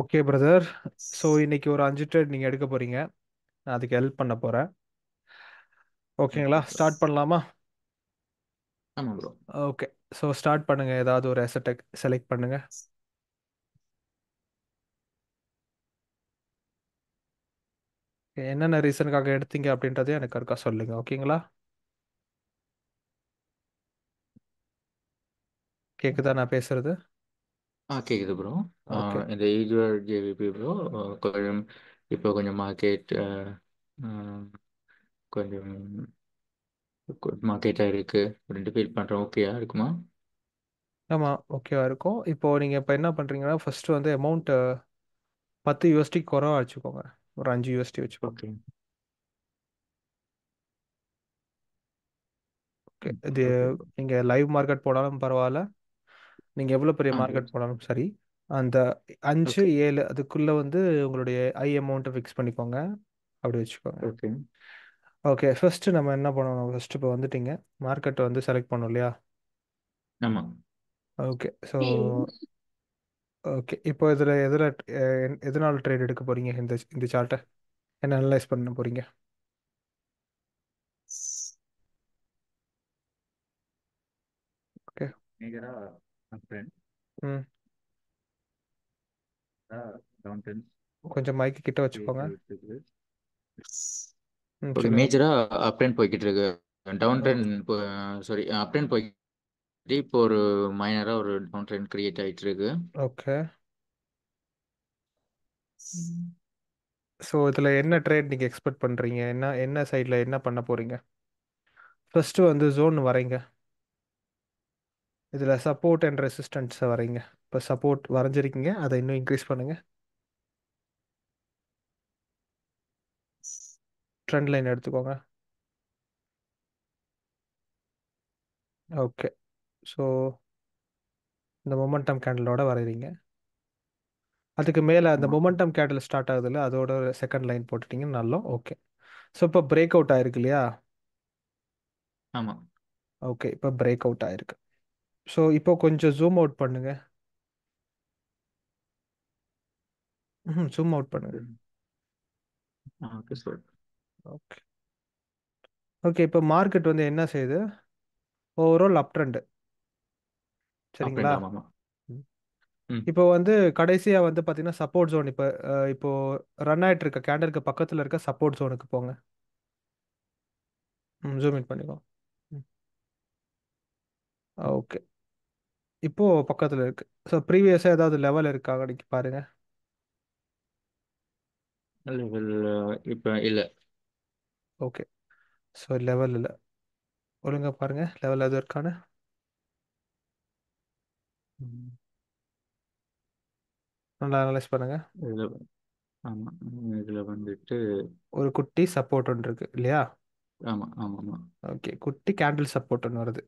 Okay brother so இன்னைக்கு ஒரு அஞ்சு ட்ரேட் நீங்கள் எடுக்க போறீங்க நான் அதுக்கு ஹெல்ப் பண்ண போகிறேன் ஓகேங்களா ஸ்டார்ட் பண்ணலாமா ஆமாம் ஓகே ஸோ ஸ்டார்ட் பண்ணுங்க ஏதாவது ஒரு அசட்டை செலக்ட் பண்ணுங்க என்னென்ன ரீசனுக்காக எடுத்தீங்க அப்படின்றத எனக்கு இருக்கா சொல்லுங்க ஓகேங்களா கேக்குதா நான் பேசுறது ஆ கேக்குது ப்ரோ. ஓகே இந்த ஈஜுவர் ஜேவிபி ப்ரோ கொஞ்சம் இப்போ கொஞ்சம் மார்க்கெட் கொஞ்சம் மார்க்கெட்டாக இருக்கு அப்படின்ட்டு ஃபீல் பண்ணுறேன் ஓகேயா இருக்குமா ஆமாம் ஓகேவா இருக்கும் இப்போது நீங்கள் இப்போ என்ன பண்ணுறீங்கன்னா ஃபஸ்ட்டு வந்து அமௌண்ட்டு பத்து யூஎஸ்டி குறவா வச்சுக்கோங்க ஒரு அஞ்சு யூஎஸ்டி வச்சுக்கோங்க ஓகே ஓகே இது நீங்கள் லைவ் மார்க்கெட் போனாலும் பரவாயில்ல நீங்க எவ்வளவு பெரிய மார்க்கெட் போனாலும் சரி அந்த அஞ்சு ஏழு அதுக்குள்ள வந்து உங்களுடைய ஐ அமௌண்ட்டை ஃபிக்ஸ் பண்ணிக்கோங்க அப்படி வச்சுக்கோங்க ஓகே ஓகே ஃபர்ஸ்ட் நம்ம என்ன பண்ணணும் ஃபர்ஸ்ட் இப்போ வந்துட்டீங்க மார்க்கெட்டை வந்து செலக்ட் பண்ணோம் இல்லையா ஓகே ஸோ ஓகே இப்போ இதில் எதில் எதனால் ட்ரேட் எடுக்க போறீங்க இந்த இந்த சார்ட்டை என்ன அனலைஸ் பண்ண போறீங்க ஓகே கொஞ்சம் హ్మ్. மைக்கு கிட்ட வச்சுக்கோங்க. ம், ஒரு மேஜரா அப் போய்கிட்டு இருக்கு டவுன் ட்ரெண்ட் இப்போ சாரி அப் போய் இப்போ ஒரு மைனரா ஒரு டவுன் ட்ரெண்ட் கிரியேட் ஆயிட்டு இருக்கு ஓகே. ஸோ இதுல என்ன ட்ரேட் நீங்க எக்ஸ்பெக்ட் பண்றீங்க? என்ன என்ன சைடுல என்ன பண்ண போறீங்க? ஃபர்ஸ்ட் வந்து ஜோன் வரீங்க இதில் சப்போர்ட் அண்ட் ரெசிஸ்டன்ஸை வரீங்க இப்போ சப்போர்ட் வரைஞ்சிருக்கீங்க அதை இன்னும் இன்க்ரீஸ் பண்ணுங்கள் ட்ரெண்ட் லைன் எடுத்துக்கோங்க ஓகே ஸோ இந்த மொமெண்டம் கேண்டலோட வரைகிறீங்க அதுக்கு மேலே அந்த மொமெண்டம் கேண்டில் ஸ்டார்ட் ஆகுதுல்ல அதோட செகண்ட் லைன் போட்டுட்டீங்கன்னு நல்லா ஓகே ஸோ இப்போ பிரேக் அவுட் ஆயிருக்கு இல்லையா ஆமாம் ஓகே இப்போ பிரேக் அவுட் ஆயிருக்கு ஸோ இப்போ கொஞ்சம் ஜூம் அவுட் பண்ணுங்க ம் ஜூம் அவுட் பண்ணுங்க ஓகே சார் ஓகே ஓகே இப்போ மார்க்கெட் வந்து என்ன செய்யுது ஓவரால் அப் ட்ரெண்டு சரிங்களா இப்போ வந்து கடைசியாக வந்து பார்த்தீங்கன்னா சப்போர்ட் ஜோன் இப்போ இப்போ ரன் ஆயிட்டு இருக்க கேண்டலுக்கு பக்கத்தில் இருக்க சப்போர்ட் ஜோனுக்கு போங்க ம் ஜூம் இன் பண்ணிக்கோ ஓகே இப்போ பக்கத்துல இருக்கு ஸோ ப்ரீவியஸா ஏதாவது லெவல் இருக்கா கடைக்கு பாருங்க லெவல் இப்போ இல்லை ஓகே ஸோ லெவல் இல்லை ஒழுங்கா பாருங்க லெவல் எதுவும் இருக்கான்னு நல்லா அனலைஸ் பண்ணுங்க இதில் ஆமாம் இதில் வந்துட்டு ஒரு குட்டி சப்போர்ட் ஒன்று இருக்கு இல்லையா ஆமாம் ஆமாம் ஆமாம் ஓகே குட்டி கேண்டில் சப்போர்ட் ஒன்று வருது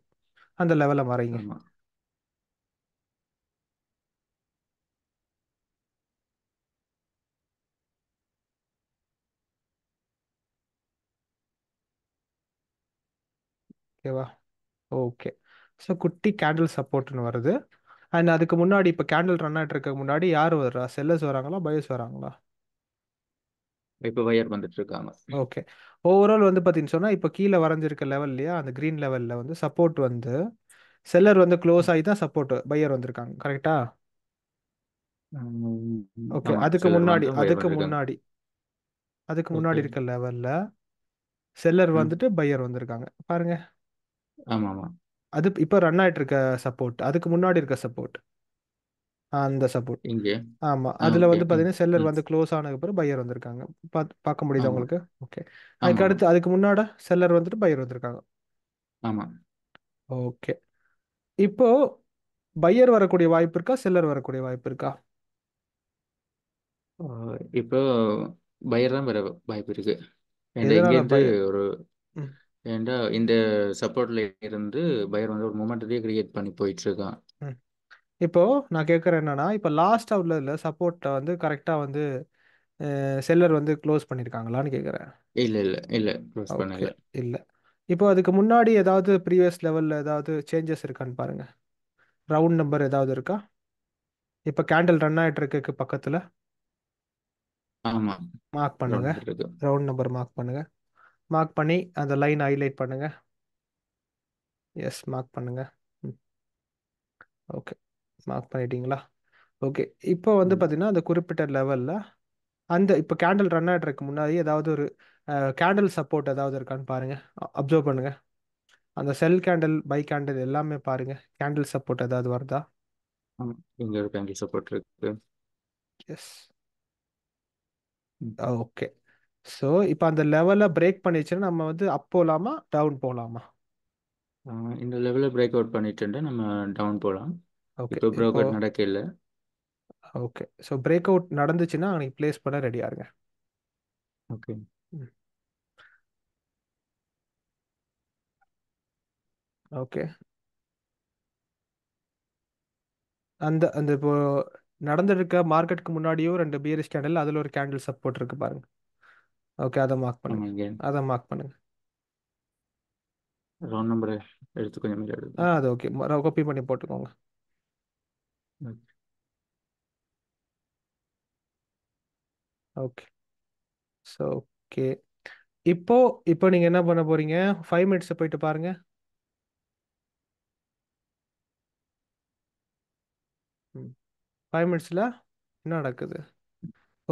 அந்த லெவலை மறைங்க ஆமாம் ஓகேவா ஓகே ஸோ குட்டி கேண்டில் சப்போர்ட்னு வருது அண்ட் அதுக்கு முன்னாடி இப்போ கேண்டில் ரன் ஆகிட்டு இருக்க முன்னாடி யார் வர்றா செல்லர்ஸ் வராங்களா பயோஸ் வராங்களா இப்போ வயர் வந்துட்டு இருக்காங்க ஓகே ஓவரால் வந்து பார்த்தீங்கன்னு சொன்னால் இப்போ கீழே வரைஞ்சிருக்க லெவல்லையா அந்த க்ரீன் லெவலில் வந்து சப்போர்ட் வந்து செல்லர் வந்து க்ளோஸ் ஆகி தான் சப்போர்ட் பையர் வந்திருக்காங்க கரெக்டா ஓகே அதுக்கு முன்னாடி அதுக்கு முன்னாடி அதுக்கு முன்னாடி இருக்க லெவலில் செல்லர் வந்துட்டு பையர் வந்திருக்காங்க பாருங்கள் ஆமா ஆமா அது இப்போ ரன் ஆயிட்டு இருக்க சப்போர்ட் அதுக்கு முன்னாடி இருக்க சப்போர்ட் அந்த சப்போர்ட் இங்கே ஆமா அதுல வந்து பாத்தீங்கன்னா செல்லர் வந்து க்ளோஸ் ஆனதுக்கு அப்புறம் பையர் வந்திருக்காங்க பார்க்க முடியுது உங்களுக்கு ஓகே அதுக்கு அடுத்து அதுக்கு முன்னாடி செல்லர் வந்துட்டு பையர் வந்திருக்காங்க ஆமா ஓகே இப்போ பையர் வரக்கூடிய வாய்ப்பு இருக்கா செல்லர் வரக்கூடிய வாய்ப்பு இருக்கா இப்போ பயர் தான் வர வாய்ப்பு இருக்கு ஏன்னா ஒரு ஏண்டா இந்த சப்போர்ட்ல இருந்து பயர் வந்து ஒரு மொமெண்டத்தையே கிரியேட் பண்ணி போயிட்டு இருக்கான் இப்போ நான் கேட்குறேன் என்னன்னா இப்போ லாஸ்ட் அவுட்ல சப்போர்ட்டை வந்து கரெக்டாக வந்து செல்லர் வந்து க்ளோஸ் பண்ணிருக்காங்களான்னு கேட்குறேன் இல்லை இல்லை இல்லை க்ளோஸ் பண்ணல இல்லை இப்போ அதுக்கு முன்னாடி ஏதாவது ப்ரீவியஸ் லெவலில் ஏதாவது சேஞ்சஸ் இருக்கான்னு பாருங்க ரவுண்ட் நம்பர் ஏதாவது இருக்கா இப்போ கேண்டில் ரன் ஆகிட்டு இருக்கு பக்கத்தில் ஆமாம் மார்க் பண்ணுங்க ரவுண்ட் நம்பர் மார்க் பண்ணுங்க மார்க் பண்ணி அந்த லைன் ஹைலைட் பண்ணுங்க எஸ் மார்க் பண்ணுங்க ஓகே மார்க் பண்ணிட்டீங்களா ஓகே இப்போ வந்து பார்த்தீங்கன்னா அந்த குறிப்பிட்ட லெவலில் அந்த இப்போ கேண்டில் ரன் ஆகிட்டுருக்கு முன்னாடி ஏதாவது ஒரு கேண்டில் சப்போர்ட் ஏதாவது இருக்கான்னு பாருங்கள் அப்சர்வ் பண்ணுங்கள் அந்த செல் கேண்டில் பை கேண்டில் எல்லாமே பாருங்கள் கேண்டில் சப்போர்ட் ஏதாவது வருதா இங்கே ஒரு கேண்டில் சப்போர்ட் இருக்கு எஸ் ஓகே ஸோ இப்போ அந்த லெவலை பிரேக் பண்ணிச்சுன்னா நம்ம வந்து அப் போகலாமா டவுன் போகலாமா இந்த லெவலில் பிரேக் அவுட் பண்ணிட்டு நம்ம டவுன் போகலாம் ஓகே இப்போ பிரேக் அவுட் நடக்கல ஓகே ஸோ பிரேக் அவுட் நடந்துச்சுன்னா அன்னைக்கு பிளேஸ் பண்ண ரெடியாக இருங்க ஓகே ஓகே அந்த அந்த இப்போ நடந்துருக்க மார்க்கெட்டுக்கு முன்னாடியும் ரெண்டு பியர் கேண்டில் அதில் ஒரு கேண்டில் சப்போர்ட் இருக்கு பாருங்க ஓகே அதை மார்க் பண்ணுங்க அதை மார்க் பண்ணுங்க ரவுண்ட் நம்பர் எடுத்து கொஞ்சம் எடுத்து ஆ அது ஓகே காப்பி பண்ணி போட்டுக்கோங்க ஓகே ஸோ ஓகே இப்போ இப்போ நீங்கள் என்ன பண்ண போறீங்க ஃபைவ் மினிட்ஸ் போயிட்டு பாருங்க ஃபைவ் மினிட்ஸில் என்ன நடக்குது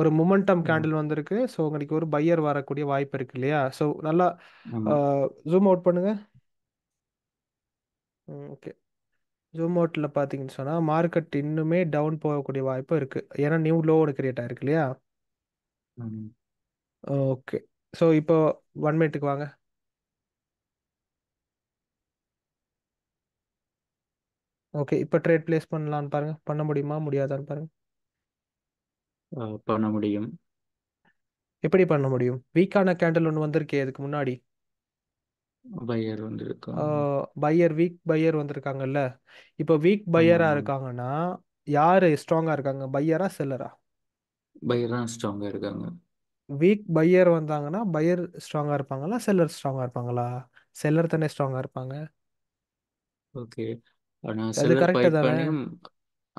ஒரு மொமெண்டம் கேண்டில் வந்திருக்கு ஸோ உங்களுக்கு ஒரு பையர் வரக்கூடிய வாய்ப்பு இருக்கு இல்லையா ஸோ நல்லா ஜூம் அவுட் பண்ணுங்க ஓகே ஜூம் அவுட்டில் பார்த்தீங்கன்னு சொன்னால் மார்க்கெட் இன்னுமே டவுன் போகக்கூடிய வாய்ப்பு இருக்கு ஏன்னா நியூ லோ ஒன்று கிரியேட் ஆயிருக்கு இல்லையா ஓகே ஸோ இப்போ ஒன் மினிட்டுக்கு வாங்க ஓகே இப்போ ட்ரேட் பிளேஸ் பண்ணலான்னு பாருங்க பண்ண முடியுமா முடியாதான்னு பாருங்க பண்ண முடியும் எப்படி பண்ண முடியும் வீக்கான கேண்டில் ஒன்று வந்திருக்கே இதுக்கு முன்னாடி பையர் வந்திருக்காங்க பையர் வீக் பையர் வந்திருக்காங்கல்ல இப்போ வீக் பையரா இருக்காங்கன்னா யாரு ஸ்ட்ராங்கா இருக்காங்க பையரா செல்லரா பையரா ஸ்ட்ராங்கா இருக்காங்க வீக் பையர் வந்தாங்கன்னா பையர் ஸ்ட்ராங்கா இருப்பாங்களா செல்லர் ஸ்ட்ராங்கா இருப்பாங்களா செல்லர் தானே ஸ்ட்ராங்கா இருப்பாங்க ஓகே ஆனா செல்லர் பண்ணியும்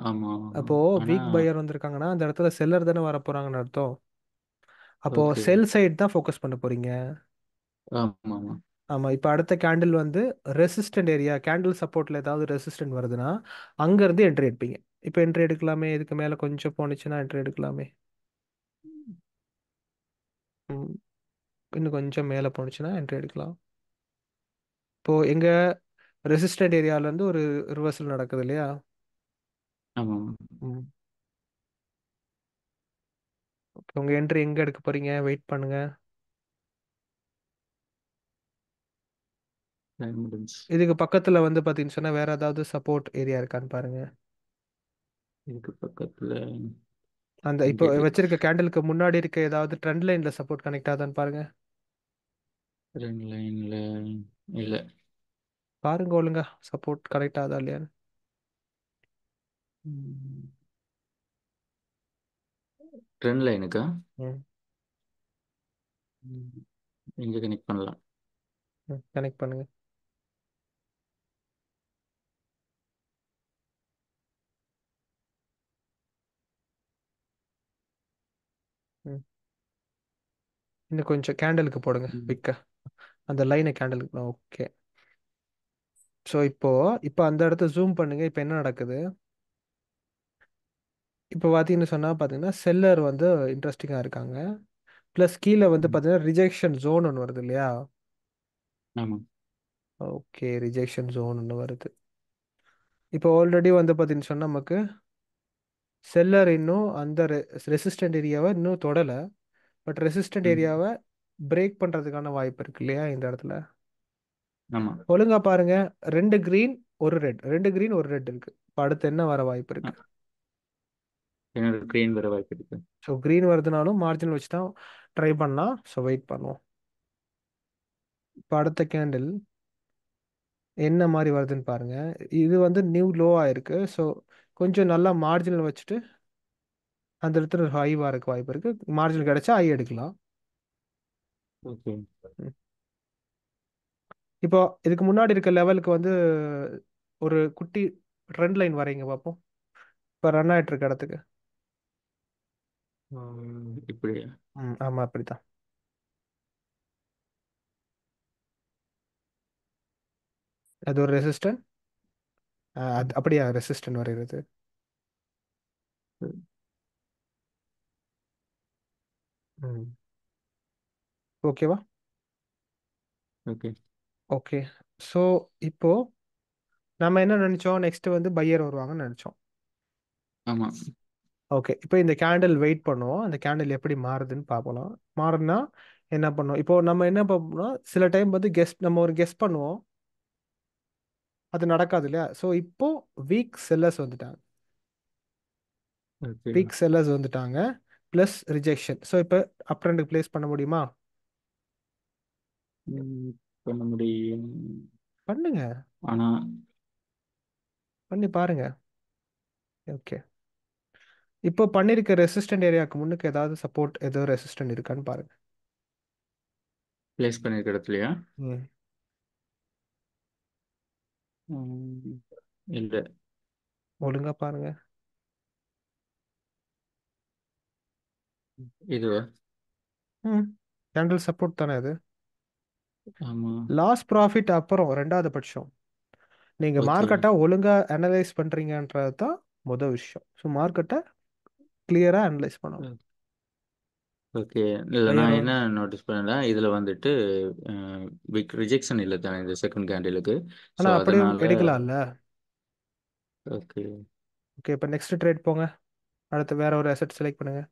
ஆமா அப்போ வீக் பையர் வந்திருக்காங்கன்னா அந்த இடத்துல செல்லர் தானே வர போறாங்கன்னு அர்த்தம் அப்போ ஓகே செல் சைடு தான் ஃபோக்கஸ் பண்ண போறீங்க ஆமா ஆமா ஆமா இப்போ அடுத்த கேண்டில் வந்து ரெசிஸ்டன்ட் ஏரியா கேண்டில் சப்போர்ட்ல ஏதாவது ரெசிஸ்டன்ட் வருதுன்னா அங்க இருந்து என்ட்ரி எடுப்பீங்க இப்போ என்ட்ரி எடுக்கலாமே இதுக்கு மேல கொஞ்சம் போனுச்சுன்னா என்ட்ரி எடுக்கலாமே இன்னும் கொஞ்சம் மேலே போனுச்சுன்னா என்ட்ரி எடுக்கலாம் இப்போ எங்க ரெசிஸ்டன்ட் ஏரியால இருந்து ஒரு ரிவர்சல் நடக்குது இல்லையா ஆமாம் ஓகே உங்க என்ட்ரி எங்க எடுக்க போறீங்க வெயிட் பண்ணுங்க இதுக்கு பக்கத்துல வந்து பாத்தீங்கன்னு வேற ஏதாவது சப்போர்ட் ஏரியா இருக்கான்னு பாருங்க இதுக்கு பக்கத்துல அந்த இப்போ வச்சிருக்க கேண்டலுக்கு முன்னாடி இருக்க ஏதாவது ட்ரெண்ட் லைன்ல சப்போர்ட் கனெக்ட் ஆகுதான்னு பாருங்க ரெண்டு பாருங்க ஒழுங்கா சப்போர்ட் கனெக்ட் ஆகுதா இல்லையான்னு ட்ரெண்ட் லைனுக்கா இங்கே கனெக்ட் பண்ணலாம் கனெக்ட் பண்ணுங்க இன்னும் கொஞ்சம் கேண்டலுக்கு போடுங்க விக்க அந்த லைனை கேண்டலுக்கு ஓகே ஸோ இப்போ இப்போ அந்த இடத்த ஜூம் பண்ணுங்க இப்போ என்ன நடக்குது இப்போ பார்த்தீங்கன்னு சொன்னால் பார்த்தீங்கன்னா செல்லர் வந்து இன்ட்ரெஸ்டிங்காக இருக்காங்க ப்ளஸ் கீழே வந்து பார்த்தீங்கன்னா ரிஜெக்ஷன் ஜோன் ஒன்று வருது இல்லையா ஆமா ஓகே ரிஜெக்ஷன் ஜோன் ஒன்று வருது இப்போ ஆல்ரெடி வந்து பார்த்தீங்கன்னு சொன்னால் நமக்கு செல்லர் இன்னும் அந்த ரெசிஸ்டன்ட் ஏரியாவை இன்னும் தொடலை பட் ரெசிஸ்டன்ட் ஏரியாவை பிரேக் பண்ணுறதுக்கான வாய்ப்பு இருக்கு இல்லையா இந்த இடத்துல ஒழுங்கா பாருங்க ரெண்டு க்ரீன் ஒரு ரெட் ரெண்டு க்ரீன் ஒரு ரெட் இருக்கு இப்ப அடுத்து என்ன வர வாய்ப்பு இருக்கு என்னோட கிரீன் வர வாய்ப்பு இருக்கு ஸோ க்ரீன் வருதுனாலும் மார்ஜினல் வச்சு தான் ட்ரை பண்ணலாம் ஸோ வெயிட் பண்ணுவோம் இப்போ அடுத்த கேண்டில் என்ன மாதிரி வருதுன்னு பாருங்க இது வந்து நியூ லோவாக இருக்கு ஸோ கொஞ்சம் நல்லா மார்ஜினல் வச்சுட்டு அந்த இடத்துல ஹைவாக இருக்க வாய்ப்பு இருக்கு மார்ஜினல் கிடைச்சா ஹை எடுக்கலாம் ஓகே இப்போ இதுக்கு முன்னாடி இருக்க லெவலுக்கு வந்து ஒரு குட்டி ட்ரெண்ட் லைன் வரைங்க பார்ப்போம் இப்போ ரன் ஆகிட்டு இருக்க இடத்துக்கு ம், இப்படியா ம் ஆமாம் அது ஒரு ரெசிஸ்டன்ட் அது அப்படியா ரெசிஸ்டன்ட் வருகிறது ம் ஓகேவா ஓகே ஓகே ஸோ இப்போ நம்ம என்ன நினச்சோம் நெக்ஸ்ட் வந்து பையர் வருவாங்கன்னு நினச்சோம் ஆமாம் ஓகே இப்போ இந்த கேண்டில் வெயிட் பண்ணுவோம் அந்த கேண்டில் எப்படி மாறுதுன்னு பார்க்கலாம் மாறுனா என்ன பண்ணுவோம் இப்போ நம்ம என்ன பண்ணோம்னா சில டைம் வந்து கெஸ்ட் நம்ம ஒரு கெஸ்ட் பண்ணுவோம் அது நடக்காது இல்லையா ஸோ இப்போ வீக் செல்லர்ஸ் வந்துட்டாங்க வீக் செல்லர்ஸ் வந்துட்டாங்க ப்ளஸ் ரிஜெக்ஷன் ஸோ இப்போ அப்ரெண்டுக்கு பிளேஸ் பண்ண முடியுமா பண்ண முடியும் பண்ணுங்க ஆனா பண்ணி பாருங்க ஓகே இப்போ பண்ணியிருக்க ரெசிஸ்டன்ட் ஏரியாவுக்கு முன்னுக்கு ஏதாவது சப்போர்ட் ஏதோ ரெசிஸ்டன்ட் இருக்கான்னு பாருங்க பிளேஸ் பண்ணியிருக்க இடத்துலையா இல்லை ஒழுங்கா பாருங்க இதுவா ம் கேண்டில் சப்போர்ட் தானே அது லாஸ் ப்ராஃபிட் அப்புறம் ரெண்டாவது பட்சம் நீங்க மார்க்கெட்டை ஒழுங்கா அனலைஸ் பண்றீங்கன்றது தான் முத விஷயம் ஸோ மார்க்கெட்டை கிளியரா அனலைஸ் பண்ணுவோம் ஓகே இல்லை நான் என்ன நோட்டீஸ் பண்ணல இதில் வந்துட்டு ரிஜெக்ஷன் இல்லை தானே இந்த செகண்ட் கேண்டிலுக்கு ஸோ ஆனால் அப்படியே அதனால ஓகே ஓகே இப்போ நெக்ஸ்ட் ட்ரேட் போங்க அடுத்து வேற ஒரு அசெட் செலக்ட் பண்ணுங்க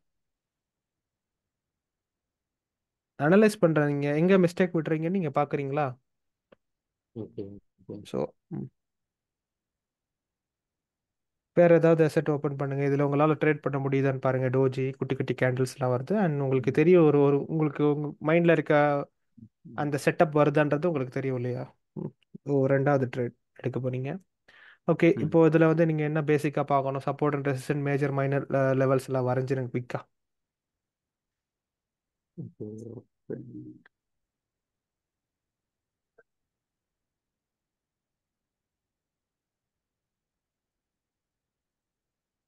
அனலைஸ் பண்றீங்க எங்க மிஸ்டேக் விட்டுறீங்கன்னு நீங்க பாக்குறீங்களா ஓகே ஓகே ஸோ வேறு ஏதாவது அசெட் ஓப்பன் பண்ணுங்கள் இதில் உங்களால் ட்ரேட் பண்ண முடியுதான்னு பாருங்கள் டோஜி குட்டி குட்டி கேண்டில்ஸ்லாம் வருது அண்ட் உங்களுக்கு தெரியும் ஒரு ஒரு உங்களுக்கு உங்கள் மைண்டில் இருக்க அந்த செட்டப் வருதான்றது உங்களுக்கு தெரியும் இல்லையா ஓ ரெண்டாவது ட்ரேட் எடுக்க போனீங்க ஓகே இப்போ இதில் வந்து நீங்கள் என்ன பேசிக்காக பார்க்கணும் support and resistant major minor levels எல்லாம் வரைஞ்சிருங்க குவிக்காக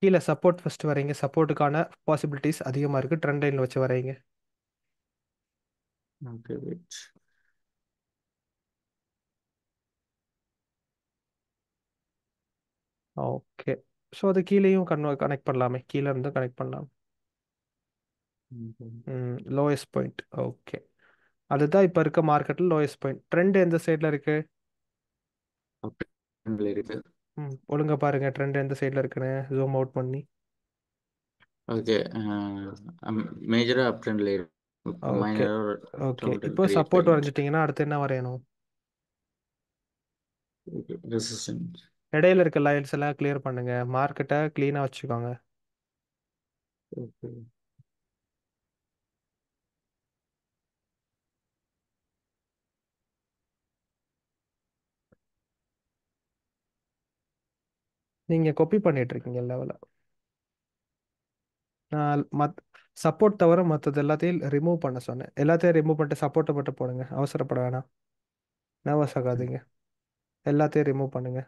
கீழே சப்போர்ட் ஃபஸ்ட் வரீங்க சப்போர்ட்டுக்கான பாசிபிலிட்டிஸ் அதிகமாக இருக்குது ட்ரெண்ட் லைனில் வச்சு வரீங்க ஓகே ஸோ அது கீழேயும் கன் கனெக்ட் பண்ணலாமே கீழே இருந்து கனெக்ட் பண்ணலாம் லோயஸ்ட் பாயிண்ட் ஓகே அதுதான் இப்போ இருக்க மார்க்கெட்டில் லோயஸ்ட் பாயிண்ட் ட்ரெண்ட் எந்த சைடில் இருக்குது ம் ஒழுங்கா பாருங்க ட்ரெண்ட் எந்த சைடில் இருக்குன்னு ஜூம் அவுட் பண்ணி ஓகே மேஜரா அப் ட்ரெண்ட்ல ஓகே மைனர் ஓகே இப்போ சப்போர்ட் பண்ணிட்டு வரைஞ்சிட்டிங்கன்னா அடுத்து என்ன வரையணும் ரெசிஸ்டன்ஸ் இடையில இருக்க லைன்ஸ் எல்லாம் கிளியர் பண்ணுங்க மார்க்கெட்டை க்ளீனாக வச்சுக்கோங்க ஓகே நீங்க கொப்பி பண்ணிட்டு இருக்கீங்க லெவல நான் மத் சப்போர்ட் தவிர மற்றது எல்லாத்தையும் ரிமூவ் பண்ண சொன்னேன் எல்லாத்தையும் ரிமூவ் பண்ணிட்டு சப்போர்ட்டை மட்டும் போடுங்க அவசரப்பட வேணாம் நர்வஸ் ஆகாதீங்க எல்லாத்தையும் ரிமூவ் பண்ணுங்க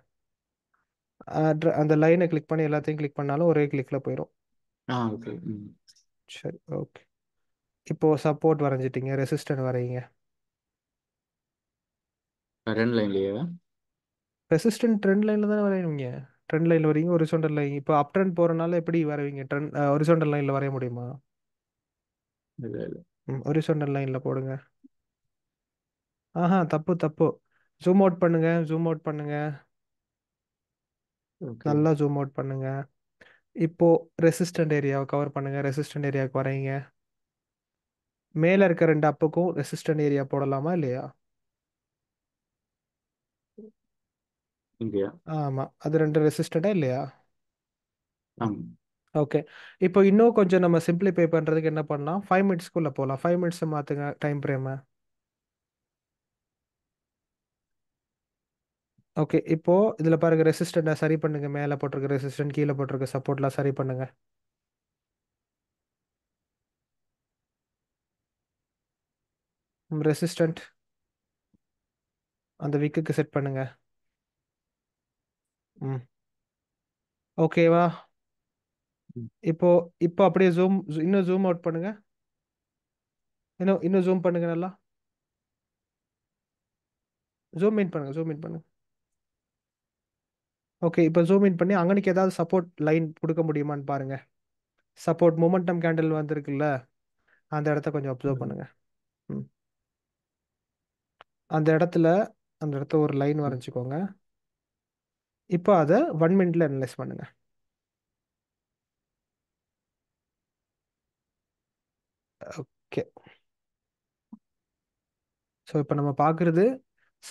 அந்த லைனை கிளிக் பண்ணி எல்லாத்தையும் கிளிக் பண்ணாலும் ஒரே கிளிக்கில் போயிடும் சரி ஓகே இப்போ சப்போர்ட் வரைஞ்சிட்டிங்க ரெசிஸ்டன்ட் வரைங்க ரெண்டு லைன்லயே ரெசிஸ்டன்ட் ட்ரெண்ட் லைன்ல தானே வரையணுங்க ட்ரெண்ட் லைனில் வரீங்க ஹொரிசான்டல் லைன் இப்போ அப் ட்ரெண்ட் போகிறனால எப்படி வரவீங்க ட்ரெண்ட் ஹொரிசான்டல் லைனில் வரைய முடியுமா ஹொரிசான்டல் லைனில் போடுங்க ஆஹா தப்பு தப்பு ஜூம் அவுட் பண்ணுங்க ஜூம் அவுட் பண்ணுங்க நல்லா ஜூம் அவுட் பண்ணுங்க இப்போ ரெசிஸ்டன்ட் ஏரியாவை கவர் பண்ணுங்க ரெசிஸ்டன்ட் ஏரியாவுக்கு வரைங்க மேலே இருக்க ரெண்டு அப்புக்கும் ரெசிஸ்டன்ட் ஏரியா போடலாமா இல்லையா இங்கயா ஆமா அது ரெண்டு ரெசிஸ்டடா இல்லையா ஓகே இப்போ இன்னும் கொஞ்சம் நம்ம சிம்பிளிஃபை பண்றதுக்கு என்ன பண்ணலாம் ஃபைவ் மினிட்ஸ்க்குள்ள போகலாம் ஃபைவ் மினிட்ஸ் மாத்துங்க டைம் ஃப்ரேமை ஓகே இப்போ இதுல பாருங்க ரெசிஸ்டண்டா சரி பண்ணுங்க மேல போட்டிருக்க ரெசிஸ்டன்ட் கீழே போட்டிருக்க சப்போர்ட்லாம் சரி பண்ணுங்க ரெசிஸ்டன்ட் அந்த விக்குக்கு செட் பண்ணுங்க ம். ஓகேவா? இப்போ இப்போ அப்படியே ஜூம் இன்னும் ஜூம் அவுட் பண்ணுங்க. இன்னும் இன்னும் ஜூம் பண்ணுங்க நல்லா. ஜூம் இன் பண்ணுங்க ஜூம் இன் பண்ணுங்க. ஓகே இப்போ ஜூம் இன் பண்ணி அங்கனைக்கு ஏதாவது சப்போர்ட் லைன் கொடுக்க முடியுமான்னு பாருங்க. சப்போர்ட் மொமெண்டம் கேண்டில் வந்திருக்குல்ல அந்த இடத்த கொஞ்சம் அப்சர்வ் பண்ணுங்க. ம். அந்த இடத்துல அந்த இடத்த ஒரு லைன் வரைஞ்சிக்கோங்க இப்போ அதை ஒன் மினிட்ல அனலைஸ் பண்ணுங்க ஓகே ஸோ இப்போ நம்ம பார்க்குறது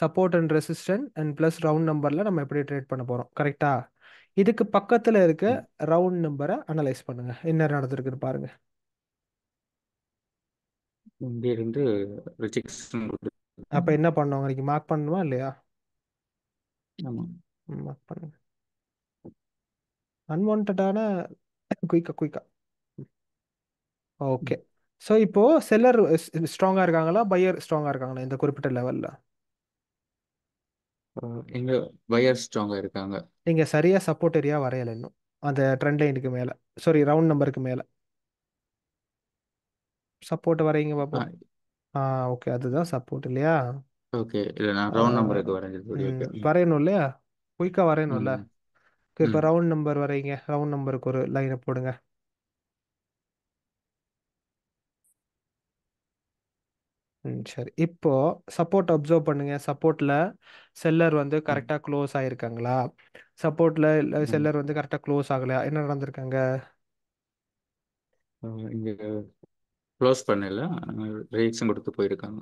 support and resistant and plus round நம்பரில் நம்ம எப்படி ட்ரேட் பண்ண போகிறோம் கரெக்டா இதுக்கு பக்கத்தில் இருக்க ரவுண்ட் நம்பரை அனலைஸ் பண்ணுங்க என்ன நடந்திருக்குன்னு பாருங்க இங்கிருந்து அப்போ என்ன பண்ணுவாங்க இன்னைக்கு மார்க் பண்ணணுமா இல்லையா ஆமாம் மார்க் பண்ணுங்க அன்வான்டான குயிக்கா குயிக்கா ஓகே ஸோ இப்போ செல்லர் ஸ்ட்ராங்கா இருக்காங்களா பையர் ஸ்ட்ராங்கா இருக்காங்களா இந்த குறிப்பிட்ட லெவல்ல எங்க பையர் ஸ்ட்ராங்கா இருக்காங்க நீங்க சரியா சப்போர்ட் ஏரியா வரையல இன்னும் அந்த ட்ரெண்ட் லைனுக்கு மேல சாரி ரவுண்ட் நம்பருக்கு மேல சப்போர்ட் வரைங்க பாப்போம் ஆ ஓகே அதுதான் சப்போர்ட் இல்லையா ஓகே இல்ல நான் ரவுண்ட் நம்பருக்கு வரைஞ்சது வரையணும் இல்லையா குயிக்கா வரையணும்ல ம் இப்போ ம் ரவுண்ட் நம்பர் வரைங்க ரவுண்ட் நம்பருக்கு ஒரு லைனை போடுங்க ம் சரி இப்போ சப்போர்ட் அப்சர்வ் பண்ணுங்க சப்போர்ட்ல செல்லர் வந்து கரெக்டாக க்ளோஸ் ஆயிருக்காங்களா சப்போர்ட்ல ம் செல்லர் வந்து கரெக்டாக க்ளோஸ் ஆகலையா என்ன நடந்திருக்காங்க இங்க க்ளோஸ் பண்ணல ரீல்ஸும் கொடுத்து போயிருக்காங்க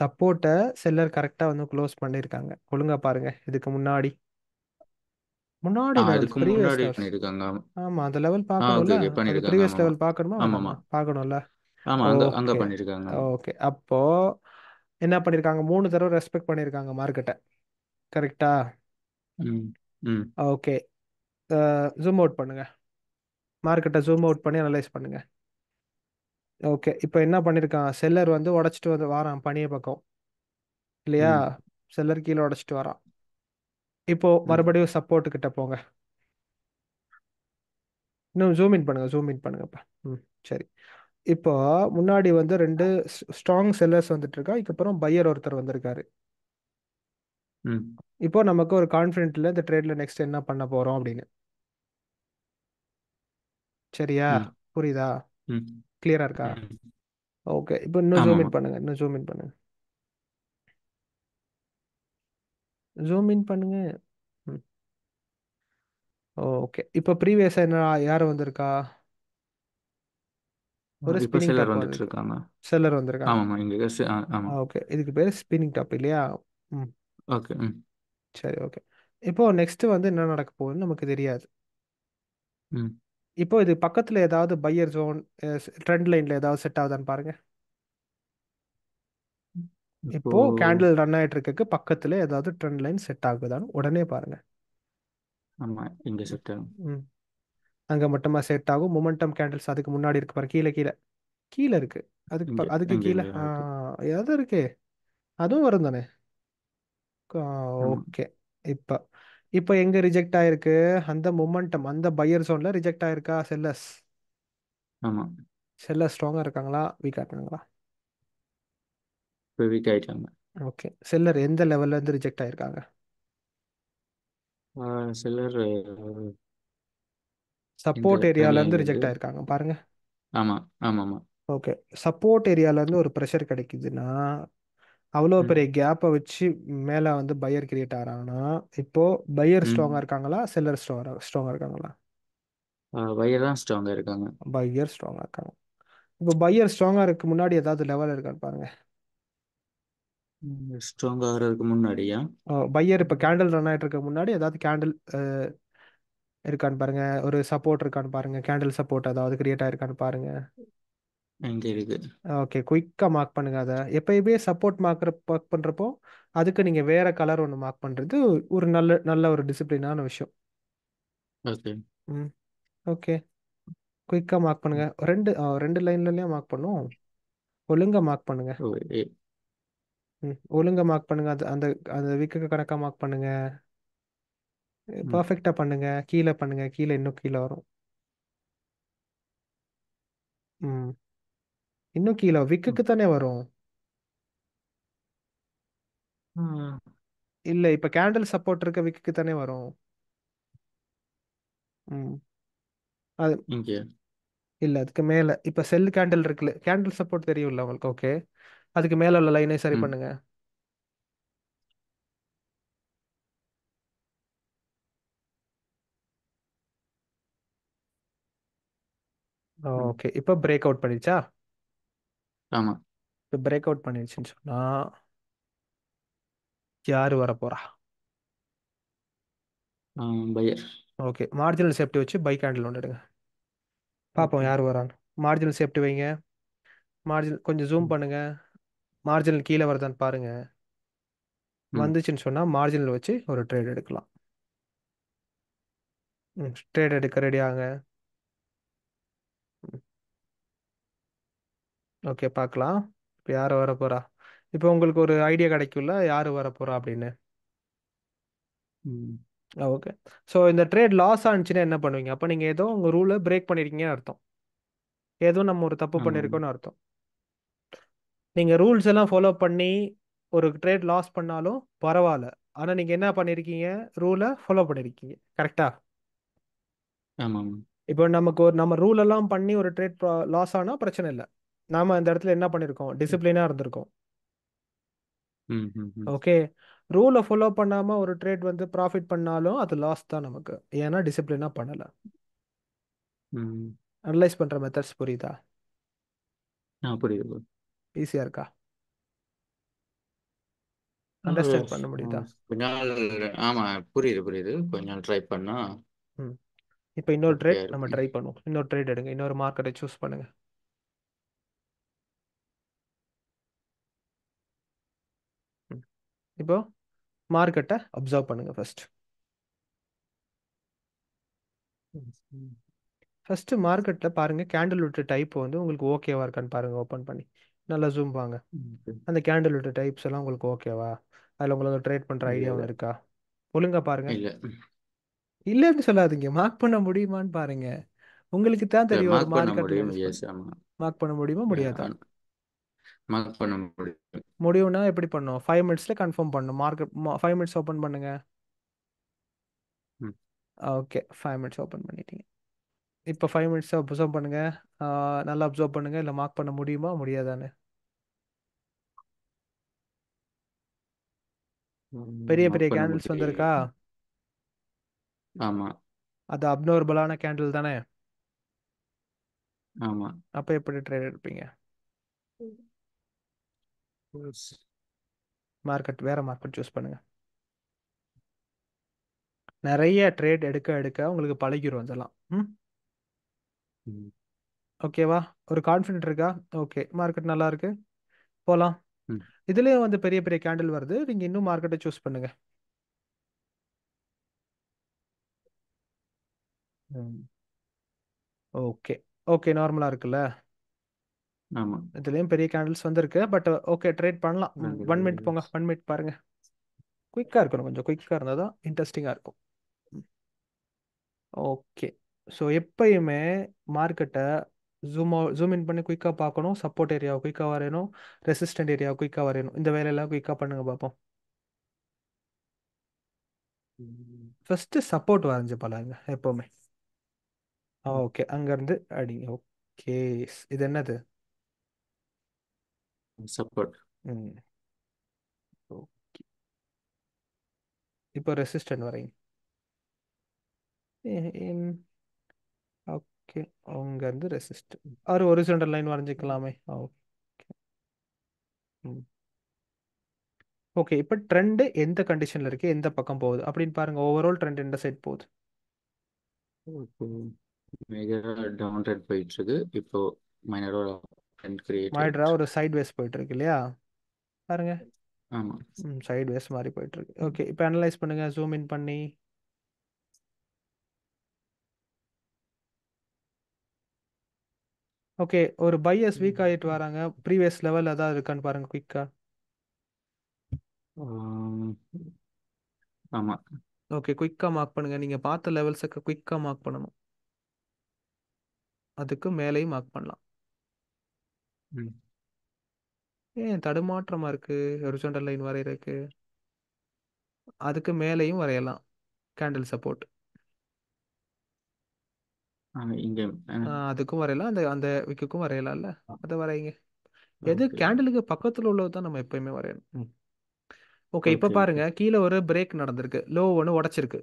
சப்போர்ட்டை செல்லர் கரெக்டாக வந்து க்ளோஸ் பண்ணியிருக்காங்க ஒழுங்கா பாருங்க இதுக்கு முன்னாடி முன்னாடி ஆமா அந்த லெவல் ப்ரீவியஸ் லெவல் பார்க்கணுமா ஆமா ஓகே அப்போ என்ன மூணு தடவை ரெஸ்பெக்ட் கரெக்டா ஓகே ஜூம் அவுட் பண்ணுங்க ஜூம் அவுட் பண்ணி அனலைஸ் பண்ணுங்க ஓகே இப்போ என்ன பண்ணிருக்கான் செல்லர் வந்து உடைச்சிட்டு வந்து வாரான் பனிய பக்கம் இல்லையா செல்லர் கீழே உடைச்சிட்டு வரான் இப்போ மறுபடியும் சப்போர்ட் கிட்ட போங்க இன்னும் ஜூம் இன் பண்ணுங்க ஜூம் இன் பண்ணுங்கப்பா ம் சரி இப்போ முன்னாடி வந்து ரெண்டு ஸ்ட்ராங் செல்லர்ஸ் வந்துட்டு இருக்கா இதுக்கப்புறம் பையர் ஒருத்தர் வந்திருக்காரு இப்போ நமக்கு ஒரு கான்ஃபிடென்ட்ல இந்த ட்ரேட்ல நெக்ஸ்ட் என்ன பண்ண போறோம் அப்படின்னு சரியா புரியுதா ம் கிளியரா இருக்கா ஓகே இப்போ இன்னும் ஜூம் இன் பண்ணுங்க இன்னும் ஜூம் இன் பண்ணுங்க ஜூம் இன் பண்ணுங்க ஓகே இப்போ ப்ரீவியஸ் என்ன யார் வந்திருக்கா ஒரு ஸ்பின்னிங் டாப் வந்துருக்காங்க செல்லர் வந்திருக்காங்க ஆமா இங்க ஆமா ஓகே இதுக்கு பேர் ஸ்பின்னிங் டாப் இல்லையா ம் ஓகே சரி ஓகே இப்போ நெக்ஸ்ட் வந்து என்ன நடக்க போகுதுன்னு நமக்கு தெரியாது ம் இப்போ இது பக்கத்துல ஏதாவது பையர் ஜோன் ட்ரெண்ட் லைன்ல ஏதாவது செட் ஆகுதான்னு பாருங்க இப்போ கேண்டில் ரன் ஆயிட்டு இருக்கு பக்கத்துல ஏதாவது ட்ரெண்ட் லைன் செட் ஆகுதான்னு உடனே பாருங்க ஆமா இங்க செட் ஆகும் அங்க மட்டுமா செட் ஆகும் மொமெண்டம் கேண்டில்ஸ் அதுக்கு முன்னாடி இருக்கு பாருங்க கீழே கீழே கீழே இருக்கு அதுக்கு அதுக்கு கீழ கீழே இல்லையா இருக்கு ஏதாவது அதுவும் வரும் தானே ஓகே இப்போ இப்போ எங்க ரிஜெக்ட் ஆயிருக்கு அந்த மொமெண்டம் அந்த பையர் ஜோன்ல ரிஜெக்ட் ஆயிருக்கா செல்லஸ் ஆமா செல்லஸ் ஸ்ட்ராங்கா இருக்காங்களா வீக்கா இருக்காங்களா வீக் ஆயிட்டாங்க ஓகே செல்லர் எந்த லெவல்ல இருந்து ரிஜெக்ட் ஆயிருக்காங்க சப்போர்ட் ஏரியால இருந்து ரிஜெக்ட் ஆயிருக்காங்க பாருங்க ஆமா ஆமா ஆமா ஓகே சப்போர்ட் ஏரியால இருந்து ஒரு பிரஷர் கிடைக்குதுன்னா அவ்வளோ பெரிய கேப்பை வச்சு மேலே வந்து பையர் கிரியேட் ஆகிறாங்கன்னா இப்போ பையர் ஸ்ட்ராங்காக இருக்காங்களா செல்லர் ஸ்ட்ராங் ஸ்ட்ராங்காக இருக்காங்களா பையர் தான் ஸ்ட்ராங்காக இருக்காங்க பையர் ஸ்ட்ராங்காக இருக்காங்க இப்போ பையர் ஸ்ட்ராங்காக இருக்கு முன்னாடி ஏதாவது லெவல் இருக்கான்னு பாருங்க ஸ்ட்ராங் ஆகிறதுக்கு முன்னாடியா பையர் இப்போ கேண்டில் ரன் ஆகிட்டு இருக்க முன்னாடி ஏதாவது கேண்டில் இருக்கான்னு பாருங்க ஒரு சப்போர்ட் இருக்கான்னு பாருங்க கேண்டில் சப்போர்ட் ஏதாவது கிரியேட் ஆயிருக்கான்னு பாருங்க இங்க இருக்கு ஓகே குயிக்காக மார்க் பண்ணுங்க அதை எப்பயுமே சப்போர்ட் மார்க்கிற மார்க் பண்ணுறப்போ அதுக்கு நீங்கள் வேற கலர் ஒன்று மார்க் பண்ணுறது ஒரு நல்ல நல்ல ஒரு டிசிப்ளினான விஷயம் ஓகே ம் ஓகே குயிக்காக மார்க் பண்ணுங்க ரெண்டு ரெண்டு லைன்லலாம் மார்க் பண்ணும் ஒழுங்காக மார்க் பண்ணுங்க ம் ஒழுங்காக மார்க் பண்ணுங்க அது அந்த அந்த வீக்குக்கு கணக்காக மார்க் பண்ணுங்க ம், பர்ஃபெக்டாக பண்ணுங்க கீழே பண்ணுங்க கீழே இன்னும் கீழே வரும் ம் இன்னும் கீழே விக்குக்கு தானே வரும் இல்ல இப்ப கேண்டில் சப்போர்ட் இருக்க விக்குக்கு தானே வரும் ம் அது இங்க இல்ல அதுக்கு மேல இப்ப செல் கேண்டில் இருக்குல்ல கேண்டில் சப்போர்ட் தெரியும்ல உங்களுக்கு ஓகே அதுக்கு மேல உள்ள லைனை சரி பண்ணுங்க ஓகே இப்ப பிரேக் அவுட் பண்ணிடுச்சா ஆமா இப்போ பிரேக் அவுட் பண்ணிருச்சுன்னு சொன்னா யார் வர போறா பையர் ஓகே மார்ஜினல் சேஃப்டி வச்சு பைக் ஹேண்டில் ஒன்று எடுங்க பார்ப்போம் யார் வரான்னு மார்ஜினல் சேஃப்டி வைங்க மார்ஜின் கொஞ்சம் ஜூம் பண்ணுங்க மார்ஜினல் கீழே வருதான்னு பாருங்க வந்துச்சுன்னு சொன்னால் மார்ஜினல் வச்சு ஒரு ட்ரேட் எடுக்கலாம் ம் ட்ரேட் எடுக்க ரெடி ஆகுங்க ஓகே பார்க்கலாம் இப்போ யார் வர போகிறா இப்போ உங்களுக்கு ஒரு ஐடியா கிடைக்கும்ல யார் வர அப்படின்னு ஓகே ஸோ இந்த ட்ரேட் லாஸ் ஆனிச்சுன்னா என்ன பண்ணுவீங்க அப்போ நீங்கள் ஏதோ உங்கள் ரூலை பிரேக் பண்ணியிருக்கீங்கன்னு அர்த்தம் ஏதோ நம்ம ஒரு தப்பு பண்ணியிருக்கோன்னு அர்த்தம் நீங்கள் ரூல்ஸ் எல்லாம் ஃபாலோ பண்ணி ஒரு ட்ரேட் லாஸ் பண்ணாலும் பரவாயில்ல ஆனால் நீங்கள் என்ன பண்ணியிருக்கீங்க ரூலை ஃபாலோ பண்ணியிருக்கீங்க கரெக்டா இப்போ நமக்கு ஒரு நம்ம ரூல் எல்லாம் பண்ணி ஒரு ட்ரேட் லாஸ் ஆனால் பிரச்சனை இல்லை நாம அந்த இடத்துல என்ன பண்ணிருக்கோம் டிசிப்ளினா இருந்திருக்கோம் ஓகே ரூலை ஃபாலோ பண்ணாம ஒரு ட்ரேட் வந்து ப்ராஃபிட் பண்ணாலும் அது லாஸ் தான் நமக்கு ஏன்னா டிசிப்ளினா பண்ணல அனலைஸ் பண்ற மெத்தட்ஸ் புரியுதா புரியுது ஈஸியா இருக்கா அண்டர்ஸ்டாண்ட் பண்ண முடியுதா கொஞ்ச நாள் ஆமா புரியுது புரியுது கொஞ்ச நாள் ட்ரை பண்ணா இப்போ இன்னொரு ட்ரேட் நம்ம ட்ரை பண்ணுவோம் இன்னொரு ட்ரேட் எடுங்க இன்னொரு மார்க்கெட்டை சூஸ் பண்ணுங்க இப்போ மார்க்கெட்டை அப்சர்வ் பண்ணுங்க ஃபர்ஸ்ட் ஃபர்ஸ்ட் மார்க்கெட்டில் பாருங்க கேண்டில் விட்டு டைப் வந்து உங்களுக்கு ஓகேவா இருக்கான்னு பாருங்க ஓப்பன் பண்ணி நல்லா ஜூம் வாங்க அந்த கேண்டில் விட்டு டைப்ஸ் எல்லாம் உங்களுக்கு ஓகேவா அதில் உங்களுக்கு ட்ரேட் பண்ணுற ஐடியா ஒன்று இருக்கா ஒழுங்கா பாருங்க இல்லைன்னு சொல்லாதீங்க மார்க் பண்ண முடியுமான்னு பாருங்க உங்களுக்கு தான் தெரியும் மார்க்கெட் மார்க் பண்ண முடியுமா முடியாதான் மார்க் பண்ண முடியும் முடியும்னா எப்படி பண்ணும் ஃபைவ் மினிட்ஸ்ல கன்ஃபார்ம் பண்ணும் மார்க் ஃபைவ் மினிட்ஸ் ஓப்பன் பண்ணுங்க ஓகே ஃபைவ் மினிட்ஸ் ஓப்பன் பண்ணிட்டீங்க இப்போ ஃபைவ் மினிட்ஸ் அப்சர்வ் பண்ணுங்க நல்லா அப்சர்வ் பண்ணுங்க இல்லை மார்க் பண்ண முடியுமா முடியாதானு பெரிய பெரிய கேண்டில்ஸ் முடியல வந்திருக்கா ஆமா அது அப்நார்மலான கேண்டில் தானே ஆமா அப்போ எப்படி ட்ரேட் எடுப்பீங்க மார்க்கெட் வேற மார்க்கெட் சூஸ் பண்ணுங்க நிறைய ட்ரேட் எடுக்க எடுக்க உங்களுக்கு பழகிரும் அதெல்லாம் ம் ஓகேவா ஒரு கான்ஃபிடென்ட் இருக்கா ஓகே மார்க்கெட் நல்லா இருக்கு போகலாம் இதுலயும் வந்து பெரிய பெரிய கேண்டில் வருது நீங்க இன்னும் மார்க்கெட்டை சூஸ் பண்ணுங்க ஓகே ஓகே நார்மலா இருக்குல்ல ஆமா இதுலயும் பெரிய கேண்டில்ஸ் வந்திருக்கு பட் ஓகே ட்ரேட் பண்ணலாம் ஒன் மினிட் போங்க ஒன் மினிட் பாருங்க குயிக்கா இருக்கணும் கொஞ்சம் குயிக்கா இருந்தா தான் இன்ட்ரெஸ்டிங்கா இருக்கும் ஓகே ஸோ எப்பயுமே மார்க்கெட்டை ஜூம் ஜூம் இன் பண்ணி குயிக்காக பார்க்கணும் சப்போர்ட் ஏரியாவை குயிக்காக வரையணும் ரெசிஸ்டன்ட் ஏரியா குயிக்காக வரையணும் இந்த வேலையெல்லாம் குயிக்காக பண்ணுங்க பார்ப்போம் ஃபஸ்ட்டு சப்போர்ட் வரைஞ்சு பழகுங்க எப்போவுமே ஓகே அங்கேருந்து அடிங்க ஓகே இது என்னது சப்போர்ட் ம் ஓகே இப்போ ரெசிஸ்டன்ட் வரீங்க ஓகே அவங்க வந்து ரெசிஸ்ட் ஆறு ஒரிஜினல் லைன் வரைஞ்சிக்கலாமே ஓகே ம் ஓகே இப்போ ட்ரெண்டு எந்த கண்டிஷனில் இருக்குது எந்த பக்கம் போகுது அப்படின்னு பாருங்க ஓவரால் ட்ரெண்ட் எந்த சைட் போகுது இப்போ மேஜராக டவுன் ட்ரெண்ட் போயிட்டுருக்கு இப்போ மைனரோட அண்ட் கிரியேட் மானிட்டரா ஒரு சைடு வேஸ் போயிட்டு இருக்கு இல்லையா பாருங்க ஆமா சைட் வேஸ் மாதிரி போயிட்டு இருக்கு ஓகே இப்போ அனலைஸ் பண்ணுங்க ஜூம் இன் பண்ணி ஓகே ஒரு பையஸ் வீக் ஆயிட்டு வராங்க ப்ரீவியஸ் லெவல் அதாவது இருக்கான்னு பாருங்க குயிக்கா ஆமா ஓகே குயிக்கா மார்க் பண்ணுங்க நீங்க பார்த்த லெவல்ஸ்க்கு குயிக்கா மார்க் பண்ணணும் அதுக்கு மேலேயும் மார்க் பண்ணலாம் ஏன் தடுமாற்றமா இருக்கு? ஹொரிசான்டல் லைன் வரைகிறதுக்கு அதுக்கு மேலேயும் வரையலாம். Candle support. அதுக்கும் வரையலாம். அந்த அந்த விக்குக்கும் வரையலாம்ல. அதை வரையுங்க. எது கேண்டிலுக்கு பக்கத்துல உள்ளது தான் நம்ம எப்பயுமே வரையணும். ஓகே இப்போ ஓகே ஓகே பாருங்க கீழே ஒரு பிரேக் நடந்திருக்கு லோ ஒன்று உடைச்சிருக்கு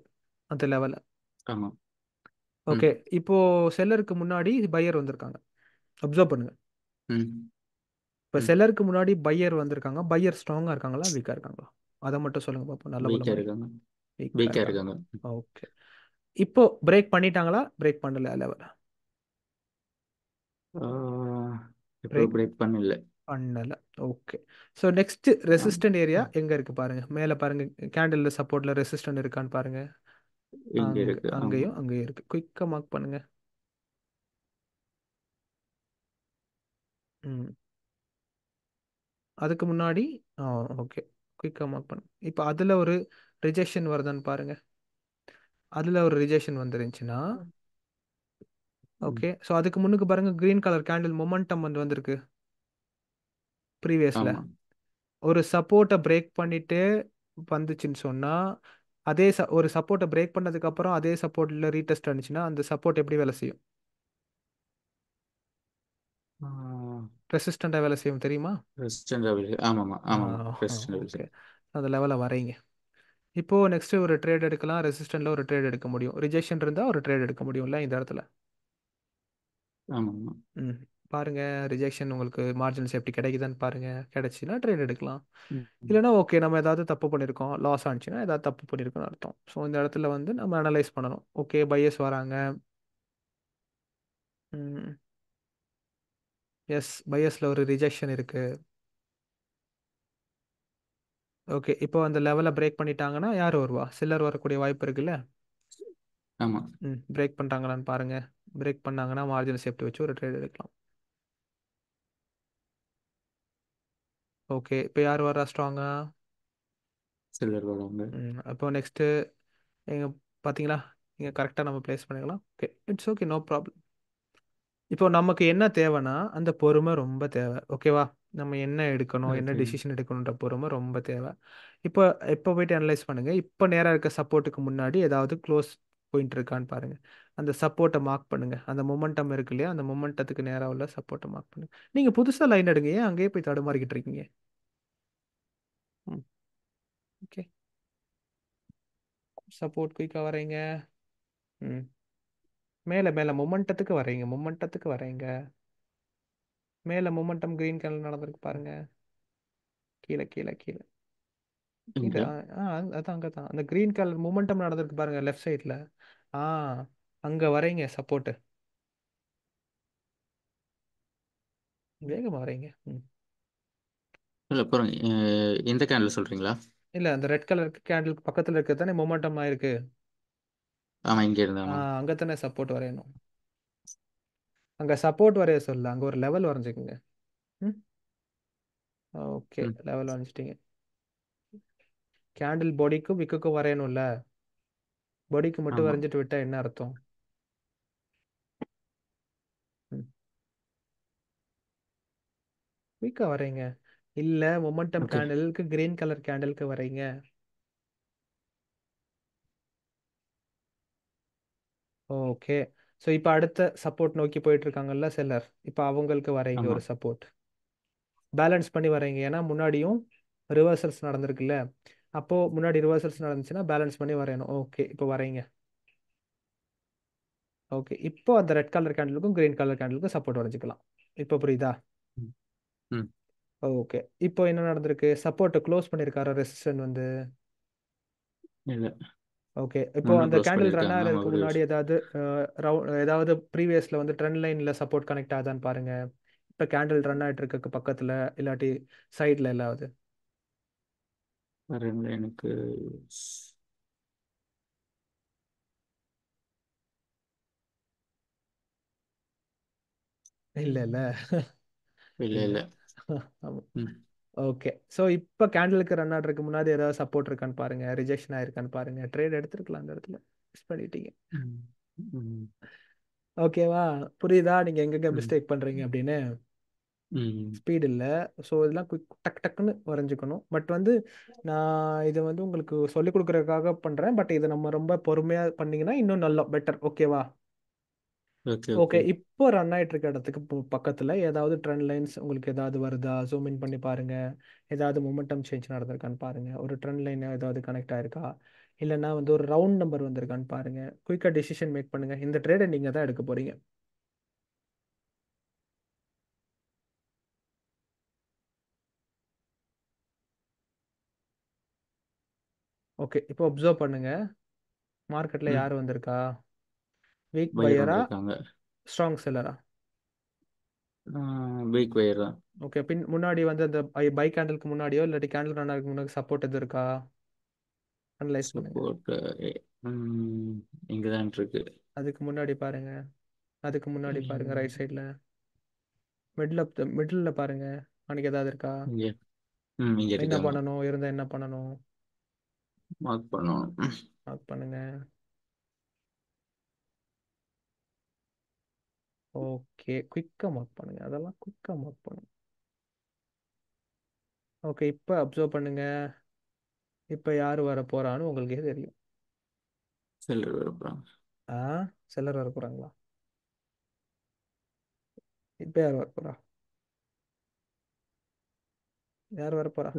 அந்த லெவலில் ஓகே இப்போ செல்லருக்கு முன்னாடி பையர் வந்திருக்காங்க அப்சர்வ் பண்ணுங்க இப்போ செல்லருக்கு முன்னாடி பையர் வந்திருக்காங்க பையர் ஸ்ட்ராங்கா இருக்காங்களா வீக்கா இருக்காங்களா அதை மட்டும் சொல்லுங்க பாப்போம் நல்ல வீக்கா இருக்காங்க வீக்கா இருக்காங்க ஓகே இப்போ பிரேக் பண்ணிட்டாங்களா பிரேக் பண்ணல லெவல் பிரேக் பண்ணல பண்ணல okay so next resistant area எங்க இருக்கு பாருங்க மேல பாருங்க கேண்டில் சப்போர்ட்ல ரெசிஸ்டன்ட் இருக்கான்னு பாருங்க அங்கேயும் அங்கேயும் இருக்கு குயிக்கா மார்க் பண்ணுங்க ம். அதுக்கு முன்னாடி ஆ ஓகே. குயிக்காக மார்க் பண்ணு. இப்போ அதில் ஒரு ரிஜெக்ஷன் வருதான்னு பாருங்க. அதில் ஒரு ரிஜெக்ஷன் வந்துருந்துச்சுன்னா ஓகே. ஸோ அதுக்கு முன்னுக்கு பாருங்க க்ரீன் கலர் கேண்டில் மொமெண்டம் வந்து வந்திருக்கு ப்ரீவியஸில் ஒரு சப்போர்ட்டை பிரேக் பண்ணிட்டு வந்துச்சுன்னு சொன்னால் அதே ச ஒரு சப்போர்ட்டை பிரேக் பண்ணதுக்கப்புறம் அதே சப்போர்ட்டில் ரீடெஸ்ட் வந்துச்சுன்னா அந்த சப்போர்ட் எப்படி வேலை செய்யும் ரெசிஸ்டண்டா வேலை செய்யும் தெரியுமா ரெசிஸ்டன்ட் ஆமா ஆமாம் அந்த லெவல வரையங்க இப்போ நெக்ஸ்ட் ஒரு ட்ரேட் எடுக்கலாம் ரெசிஸ்டன்ட்ல ஒரு ட்ரேட் எடுக்க முடியும் ரிஜெக்ஷன் இருந்தா ஒரு ட்ரேட் எடுக்க முடியும்ல இந்த இடத்துல ஆமாம் ம் ரிஜெக்ஷன் உங்களுக்கு மார்ஜினல் சேஃப்டி கிடைக்குதான்னு பாருங்க கிடைச்சின்னா ட்ரேட் எடுக்கலாம் இல்லைனா ஓகே நம்ம ஏதாவது தப்பு பண்ணியிருக்கோம் லாஸ் ஆனிச்சுன்னா ஏதாவது தப்பு பண்ணியிருக்கோம்னு அர்த்தம் ஸோ இந்த இடத்துல வந்து நம்ம அனலைஸ் பண்ணணும் ஓகே பையஸ் வராங்க எஸ் பையஸில் ஒரு ரிஜெக்ஷன் இருக்குது ஓகே இப்போ அந்த லெவலை பிரேக் பண்ணிட்டாங்கன்னா யார் வருவா சில்லர் வரக்கூடிய வாய்ப்பு இருக்குல்ல ஆமாம் ம் பிரேக் பண்ணுறாங்களான்னு பாருங்க பிரேக் பண்ணாங்கன்னா மார்ஜின் சேஃப்டி வச்சு ஒரு ட்ரேட் எடுக்கலாம் ஓகே இப்போ யார் வர்றா ஸ்ட்ராங்கா சில்லர் வருவாங்க ம் அப்போ நெக்ஸ்ட்டு எங்கள் பார்த்தீங்களா இங்கே கரெக்டாக நம்ம ப்ளேஸ் பண்ணிக்கலாம் okay it's okay no problem இப்போ நமக்கு என்ன தேவைன்னா, அந்த பொறுமை ரொம்ப தேவை. ஓகேவா? நம்ம என்ன எடுக்கணும்? என்ன டிசிஷன் எடுக்கணுன்ற பொறுமை ரொம்ப தேவை. இப்போ இப்போ போயிட்டு அனலைஸ் பண்ணுங்க. இப்போ நேராக இருக்க சப்போர்ட்‌டுக்கு முன்னாடி ஏதாவது க்ளோஸ் பாயிண்ட் இருக்கான்னு பாருங்க. அந்த சப்போர்ட்டை மார்க் பண்ணுங்க. அந்த மொமெண்டம் இருக்கு இல்லையா? அந்த மொமெண்டத்துக்கு நேராக உள்ள சப்போர்ட்டை மார்க் பண்ணுங்க. நீங்க புதுசாக லைன் எடுங்க. ஏன் அங்கேயே போய் தடுமாறிக்கிட்டு இருக்கீங்க? ம். ஓகே. சப்போர்ட் குயிக்காக வர்றீங்க. ம். மேல மேல மொமெண்டத்துக்கு வரீங்க மொமெண்டத்துக்கு வரீங்க மேல மொமெண்டம் கிரீன் கலர் நடந்திருக்கு பாருங்க கீழே கீழே கீழே இங்க கீழே அதான் அங்கே தான் அந்த கிரீன் கலர் மூமெண்டம் நடந்திருக்கு பாருங்க லெஃப்ட் சைடில் ஆ அங்கே வரீங்க சப்போர்ட்டு வேகமாக வரீங்க ம் இல்ல அப்புறம் எந்த கேண்டில் சொல்றீங்களா இல்லை அந்த ரெட் கலர் கேண்டில் பக்கத்தில் இருக்கிறது தானே மொமெண்டம் ஆயிருக்கு ஆமா இங்க இருந்து ஆமா அங்கத்தானே சப்போர்ட் வரையணும் அங்க சப்போர்ட் வரைய சொல்ல அங்க ஒரு லெவல் வரைஞ்சுக்குங்க ஓகே லெவல் வரைஞ்சிட்டீங்க கேண்டில் பாடிக்கும் விக்குக்கும் வரையணும்ல பாடிக்கு மட்டும் ஆமா வரைஞ்சிட்டு விட்டா என்ன அர்த்தம் விக்க வரைங்க இல்ல மொமெண்டம் ஓகே கேண்டிலுக்கு கிரீன் கலர் கேண்டிலுக்கு வரைங்க ஓகே ஸோ இப்போ அடுத்த சப்போர்ட் நோக்கி போயிட்டு இருக்காங்கல்ல சிலர் இப்போ அவங்களுக்கு வரீங்க ஒரு சப்போர்ட் பேலன்ஸ் பண்ணி வரீங்க ஏன்னா முன்னாடியும் ரிவர்சல்ஸ் நடந்திருக்குல்ல அப்போ முன்னாடி ரிவர்சல்ஸ் நடந்துச்சுன்னா பேலன்ஸ் பண்ணி வரையணும் ஓகே இப்போ வரீங்க ஓகே இப்போ அந்த ரெட் கலர் கேண்டிலுக்கும் கிரீன் கலர் கேண்டிலுக்கும் சப்போர்ட் வரைஞ்சிக்கலாம் இப்போ புரியுதா ம் ஓகே இப்போ என்ன நடந்திருக்கு சப்போர்ட்டை க்ளோஸ் பண்ணியிருக்காரு ரெசிஸ்டன் வந்து ஓகே இப்போ அந்த கேண்டில் ரன் ஆகிறதுக்கு முன்னாடி ஏதாவது ஏதாவது ப்ரீவியஸ்ல வந்து ட்ரெண்ட் லைன்ல சப்போர்ட் கனெக்ட் ஆகுதான்னு பாருங்க இப்போ கேண்டில் ரன் ஆகிட்டு இருக்க பக்கத்துல இல்லாட்டி சைட்ல எல்லாவது எனக்கு இல்ல இல்ல இல்ல இல்ல ஓகே ஸோ இப்போ கேண்டலுக்கு ரன் ஆடுறதுக்கு முன்னாடி ஏதாவது சப்போர்ட் இருக்கான்னு பாருங்க ரிஜெக்ஷன் ஆயிருக்கான்னு பாருங்க ட்ரேட் எடுத்துருக்கலாம் அந்த இடத்துல மிஸ் பண்ணிட்டீங்க ஓகேவா புரியுதா நீங்க எங்கெங்க மிஸ்டேக் பண்றீங்க அப்படின்னு ஸ்பீடு இல்லை ஸோ இதெல்லாம் குயிக் டக் டக்குன்னு வரைஞ்சிக்கணும் பட் வந்து நான் இதை வந்து உங்களுக்கு சொல்லிக் கொடுக்குறதுக்காக பண்ணுறேன் பட் இதை நம்ம ரொம்ப பொறுமையாக பண்ணீங்கன்னா இன்னும் நல்லா பெட்டர் ஓகேவா ஓகே இப்போ ரன் ஆயிட்டு இருக்க இடத்துக்கு பக்கத்துல ஏதாவது ட்ரெண்ட் லைன்ஸ் உங்களுக்கு ஏதாவது வருதா ஜூம் இன் பண்ணி பாருங்க ஏதாவது மொமெண்டம் சேஞ்ச் நடந்திருக்கான்னு பாருங்க ஒரு ட்ரெண்ட் லைன் ஏதாவது கனெக்ட் ஆயிருக்கா இல்லைன்னா வந்து ஒரு ரவுண்ட் நம்பர் வந்திருக்கான்னு பாருங்க குயிக்கா டிசிஷன் மேக் பண்ணுங்க இந்த ட்ரேடை நீங்க தான் எடுக்க போறீங்க ஓகே இப்போ அப்சர்வ் பண்ணுங்க மார்க்கெட்ல யார் வந்திருக்கா வீக் பையரா ஸ்ட்ராங் செல்லரா வீக் பையர் தான் ஓகே பின் முன்னாடி வந்து அந்த பை கேண்டலுக்கு முன்னாடியோ இல்லாட்டி கேண்டில் ஆகிறதுக்கு முன்னாடி சப்போர்ட் எது இருக்கா அனலைஸ் சப்போர்ட் இங்க தான் இருக்கு அதுக்கு முன்னாடி பாருங்க அதுக்கு முன்னாடி பாருங்க ரைட் சைடில் மிடில் அப் மிடில் பாருங்க அன்னைக்கு ஏதாவது இருக்கா என்ன பண்ணணும் இருந்தால் என்ன பண்ணணும் மார்க் பண்ணணும் மார்க் பண்ணுங்க ஓகே குயிக்காக மார்க் பண்ணுங்க அதெல்லாம் குயிக்காக மார்க் பண்ணுங்க ஓகே இப்போ அப்சர்வ் பண்ணுங்க இப்போ யார் வர போறான்னு உங்களுக்கே தெரியும் சிலர் வர போறாங்க ஆ சிலர் வர போறாங்களா இப்போ யார் வர போறா யார் வர போறா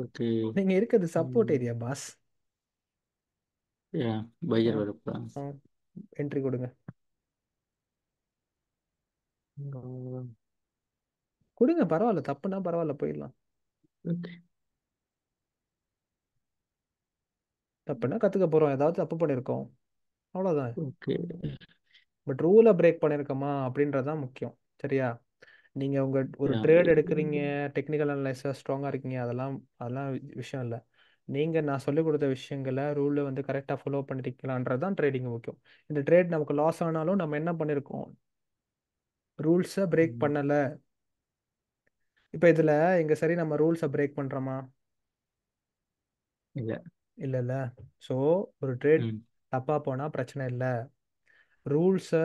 நீங்க இருக்கிறது சப்போர்ட் ஏரியா பாஸ் பையர் வர போறாங்க என்ட்ரி கொடுங்க கொடுங்க பரவாயில்ல தப்புனா பரவாயில்ல போயிடலாம் தப்புனா கத்துக்க போறோம் ஏதாவது தப்பு பண்ணிருக்கோம் அவ்வளவுதான் பட் ரூலை பிரேக் பண்ணிருக்கோமா அப்படின்றதுதான் முக்கியம் சரியா நீங்க உங்க ஒரு ட்ரேட் எடுக்கிறீங்க டெக்னிக்கல் அனலைஸா ஸ்ட்ராங்கா இருக்கீங்க அதெல்லாம் அதெல்லாம் விஷயம் இல்ல நீங்க நான் சொல்லிக் கொடுத்த விஷயங்களை ரூல வந்து கரெக்டா ஃபாலோ பண்ணிருக்கீங்களான்றது ட்ரேடிங் முக்கியம் இந்த ட்ரேட் நமக்கு லாஸ் ஆனாலும் நம்ம என்ன பண்ணிருக்கோம் ரூல்ஸை பிரேக் பண்ணல இப்போ இதுல இங்க சரி நம்ம ரூல்ஸை பிரேக் பண்றோமா இல்ல இல்லைல்ல ஸோ ஒரு ட்ரேட் தப்பாக போனால் பிரச்சனை இல்லை ரூல்ஸை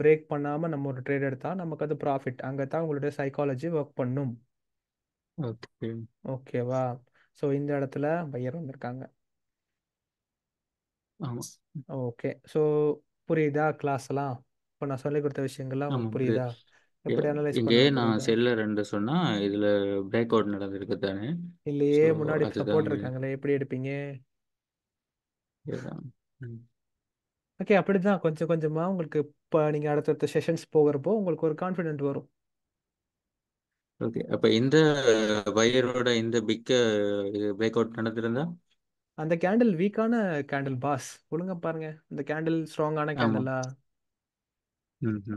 பிரேக் பண்ணாம நம்ம ஒரு ட்ரேட் எடுத்தால் நமக்கு அது ப்ராஃபிட் அங்கே தான் உங்களுடைய சைக்காலஜி ஒர்க் பண்ணும் ஓகேவா ஸோ இந்த இடத்துல பையர் வந்திருக்காங்க ஓகே ஸோ புரியுதா கிளாஸ் எல்லாம் இப்ப நான் சொல்லி கொடுத்த விஷயங்கள்லாம் உங்களுக்கு புரியுதா எப்படி அனலைஸ் இங்கே நான் செல்ல ரெண்டு சொன்னா இதுல பிரேக் அவுட் நடந்திருக்கு தானே இல்லையே ஸோ முன்னாடி சப்போர்ட் இருக்காங்களே எப்படி எடுப்பீங்க ஓகே அப்படிதான் கொஞ்சம் கொஞ்சமா உங்களுக்கு இப்ப நீங்க அடுத்தடுத்த செஷன்ஸ் போகிறப்போ உங்களுக்கு ஒரு கான்ஃபிடென்ட் வரும் ஓகே அப்ப இந்த வயரோட இந்த பிக் பிரேக் அவுட் நடந்திருந்தா அந்த கேண்டில் வீக்கான கேண்டில் பாஸ் ஒழுங்கா பாருங்க அந்த கேண்டில் ஸ்ட்ராங்கான கேண்டலா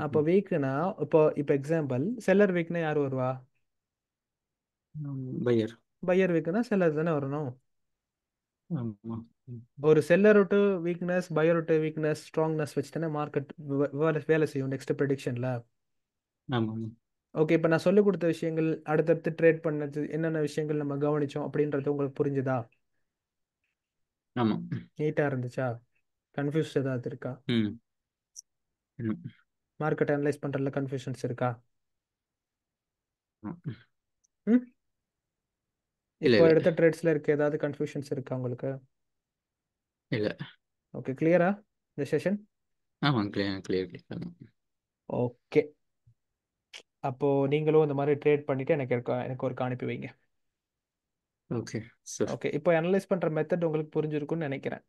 அப்ப வீக்னா இப்போ இப்போ எக்ஸாம்பிள் செல்லர் வீக்னா யார் வருவா பையர் பையர் வீக்னா செல்லர் தானே வரணும் ஒரு seller to weakness buyer to weakness strongness வச்சு தானே மார்க்கெட் வேலை வேலை செய்யும் நெக்ஸ்ட் ப்ரெடிக்ஷன்ல ஓகே இப்போ நான் சொல்லிக் கொடுத்த விஷயங்கள் அடுத்தடுத்து ட்ரேட் பண்ணது என்னென்ன விஷயங்கள் நம்ம கவனிச்சோம் அப்படின்றது உங்களுக்கு புரிஞ்சுதா ஆமா நீட்டா இருந்துச்சா கன்ஃபியூஸ் ஏதாவது இருக்கா மார்க்கெட் அனலைஸ் பண்றதுல கன்ஃபியூஷன்ஸ் இருக்கா இல்ல இப்போ எடுத்த ட்ரேட்ஸ்ல இருக்க ஏதாவது கன்ஃபியூஷன்ஸ் இருக்கா உங்களுக்கு இல்ல ஓகே கிளியரா இந்த செஷன் ஆமா கிளியர் கிளியர் கிளியர் ஓகே அப்போ நீங்களும் இந்த மாதிரி ட்ரேட் பண்ணிட்டு எனக்கு எனக்கு ஒரு அனுப்பி வைங்க ஓகே ஓகே இப்போ அனலைஸ் பண்ற மெத்தட் உங்களுக்கு புரிஞ்சிருக்கும்னு நினைக்கிறேன்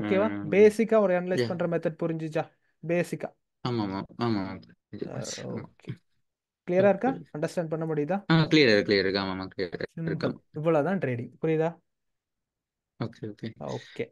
ஓகேவா பேசிக்கா ஒரு அனலைஸ் பண்ற மெத்தட் புரிஞ்சுச்சா பேசிக்கா uh, ஆமா ஆமா கிளியரா இருக்கா அண்டர்ஸ்டாண்ட் பண்ண முடியுதா கிளியர் கிளியர் இருக்கு ஆமாமா கிளியர் இருக்கு இவ்வளவுதான் ட்ரேடிங் புரியுதா ஓகே ஓகே ஓகே